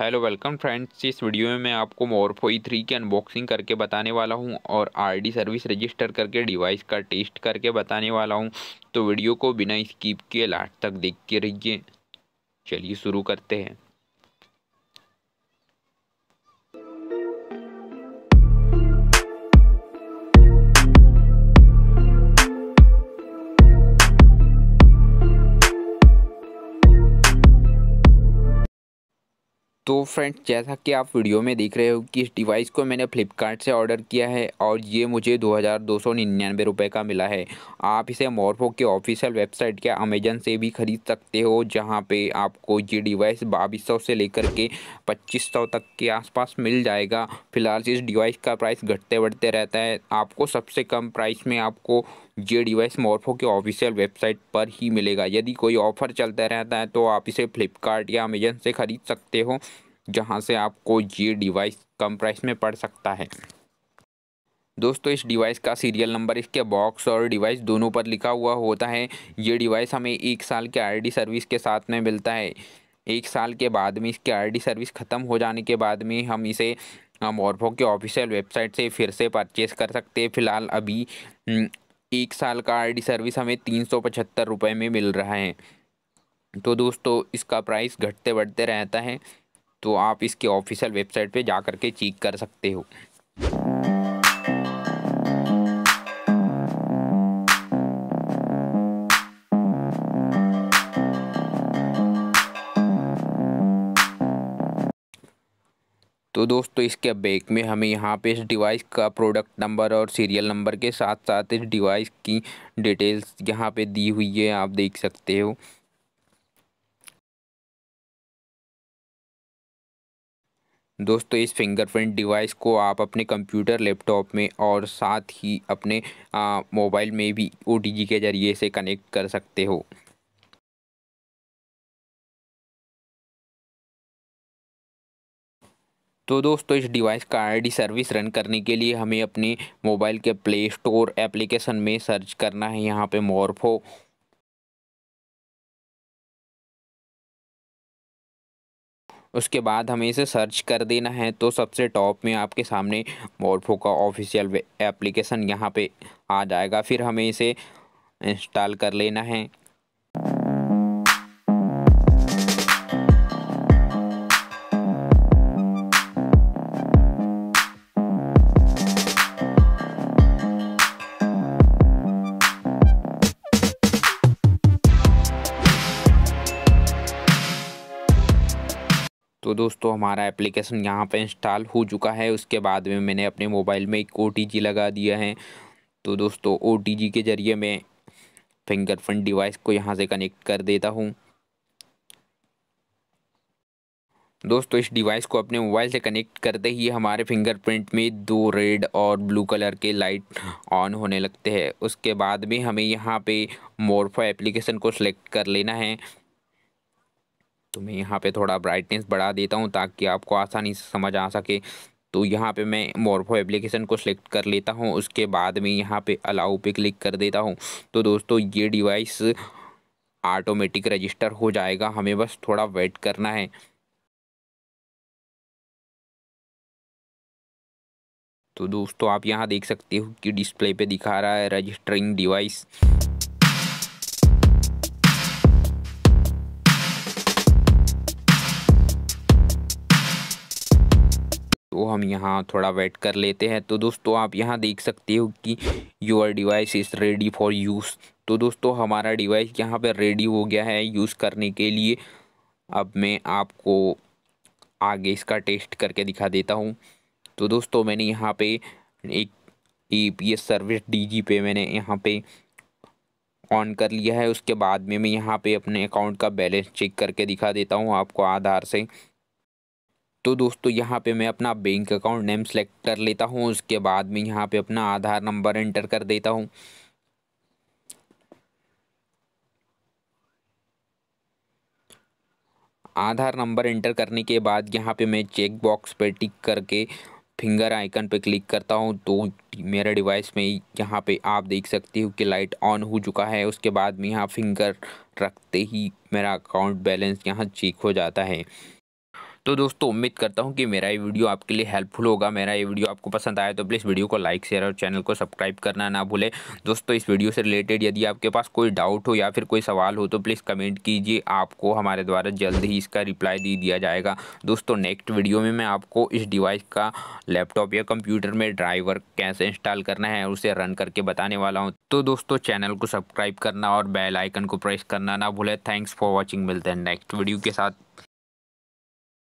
hello welcome friends इस video में मैं आपको मोरफो ई थ्री की अनबॉक्सिंग करके बताने वाला हूं और आरडी सर्विस रजिस्टर करके डिवाइस का टेस्ट करके बताने वाला हूं तो वीडियो को बिना स्किप किए लास्ट तक देखते रहिए चलिए शुरू करते हैं तो फ्रेंड्स जैसा कि आप वीडियो में देख रहे हो कि इस डिवाइस को मैंने फ्लिपकार्ट से ऑर्डर किया है और ये मुझे दो हज़ार दो सौ निन्यानवे रुपये का मिला है आप इसे मोरफो के ऑफिशियल वेबसाइट के अमेजन से भी ख़रीद सकते हो जहाँ पे आपको ये डिवाइस बाईस सौ से लेकर के पच्चीस सौ तक के आसपास मिल जाएगा फिलहाल इस डिवाइस का प्राइस घटते बढ़ते रहता है आपको सबसे कम प्राइस में आपको ये डिवाइस मोरफो के ऑफिशियल वेबसाइट पर ही मिलेगा यदि कोई ऑफ़र चलता रहता है तो आप इसे फ्लिपकार्ट या अमेजन से ख़रीद सकते हो जहां से आपको ये डिवाइस कम प्राइस में पड़ सकता है दोस्तों इस डिवाइस का सीरियल नंबर इसके बॉक्स और डिवाइस दोनों पर लिखा हुआ होता है ये डिवाइस हमें एक साल के आईडी सर्विस के साथ में मिलता है एक साल के बाद में इसकी आईडी सर्विस ख़त्म हो जाने के बाद में हम इसे मॉर्फो के ऑफिशियल वेबसाइट से फिर से परचेस कर सकते हैं फिलहाल अभी हम्म, एक साल का आई सर्विस हमें तीन सौ पचहत्तर रुपये में मिल रहा है तो दोस्तों इसका प्राइस घटते बढ़ते रहता है तो आप इसके ऑफिशियल वेबसाइट पे जा करके के चेक कर सकते हो तो दोस्तों इसके बैक में हमें यहाँ पे इस डिवाइस का प्रोडक्ट नंबर और सीरियल नंबर के साथ साथ इस डिवाइस की डिटेल्स यहाँ पे दी हुई है आप देख सकते हो दोस्तों इस फिंगरप्रिंट डिवाइस को आप अपने कंप्यूटर लैपटॉप में और साथ ही अपने मोबाइल में भी ओ के ज़रिए से कनेक्ट कर सकते हो तो दोस्तों इस डिवाइस का आईडी सर्विस रन करने के लिए हमें अपने मोबाइल के प्ले स्टोर एप्लीकेशन में सर्च करना है यहाँ पे मोरफो उसके बाद हमें इसे सर्च कर देना है तो सबसे टॉप में आपके सामने मोरफो का ऑफिशियल एप्लीकेशन यहाँ पे आ जाएगा फिर हमें इसे इंस्टॉल कर लेना है तो दोस्तों हमारा एप्लीकेशन यहाँ पे इंस्टॉल हो चुका है उसके बाद में मैंने अपने मोबाइल में एक ओ लगा दिया है तो दोस्तों ओ के ज़रिए मैं फिंगरप्रिंट डिवाइस को यहाँ से कनेक्ट कर देता हूँ दोस्तों इस डिवाइस को अपने मोबाइल से कनेक्ट करते ही हमारे फिंगरप्रिंट में दो रेड और ब्लू कलर के लाइट ऑन होने लगते हैं उसके बाद में हमें यहाँ पे मोरफा एप्लीकेशन को सिलेक्ट कर लेना है तो मैं यहाँ पे थोड़ा ब्राइटनेस बढ़ा देता हूँ ताकि आपको आसानी से समझ आ सके तो यहाँ पे मैं मोरफो एप्लीकेशन को सिलेक्ट कर लेता हूँ उसके बाद में यहाँ पे अलाउ पे क्लिक कर देता हूँ तो दोस्तों ये डिवाइस ऑटोमेटिक रजिस्टर हो जाएगा हमें बस थोड़ा वेट करना है तो दोस्तों आप यहाँ देख सकते हो कि डिस्प्ले पे दिखा रहा है रजिस्टरिंग डिवाइस तो हम यहाँ थोड़ा वेट कर लेते हैं तो दोस्तों आप यहाँ देख सकते हो कि your device is ready for use तो दोस्तों हमारा डिवाइस यहाँ पर रेडी हो गया है यूज़ करने के लिए अब मैं आपको आगे इसका टेस्ट करके दिखा देता हूँ तो दोस्तों मैंने यहाँ पे एक A P S service D पे मैंने यहाँ पे ऑन कर लिया है उसके बाद में मैं यहाँ पे अपने अकाउंट का बैलेंस चेक करके दिखा देता हूँ आपको आधार से तो दोस्तों यहाँ पे मैं अपना बैंक अकाउंट नेम सेलेक्ट कर लेता हूँ उसके बाद में यहाँ पे अपना आधार नंबर एंटर कर देता हूँ आधार नंबर एंटर करने के बाद यहाँ पे मैं चेक बॉक्स पर टिक करके फिंगर आइकन पे क्लिक करता हूँ तो मेरे डिवाइस में यहाँ पे आप देख सकते हो कि लाइट ऑन हो चुका है उसके बाद में यहाँ फिंगर रखते ही मेरा अकाउंट बैलेंस यहाँ चेक हो जाता है तो दोस्तों उम्मीद करता हूँ कि मेरा ये वीडियो आपके लिए हेल्पफुल होगा मेरा ये वीडियो आपको पसंद आया तो प्लीज़ वीडियो को लाइक शेयर और चैनल को सब्सक्राइब करना ना भूले दोस्तों इस वीडियो से रिलेटेड यदि आपके पास कोई डाउट हो या फिर कोई सवाल हो तो प्लीज़ कमेंट कीजिए आपको हमारे द्वारा जल्द ही इसका रिप्लाई दे दिया जाएगा दोस्तों नेक्स्ट वीडियो में मैं आपको इस डिवाइस का लैपटॉप या कंप्यूटर में ड्राइवर कैसे इंस्टॉल करना है उसे रन करके बताने वाला हूँ तो दोस्तों चैनल को सब्सक्राइब करना और बेल आइकन को प्रेस करना ना भूले थैंक्स फॉर वॉचिंग मिलते हैं नेक्स्ट वीडियो के साथ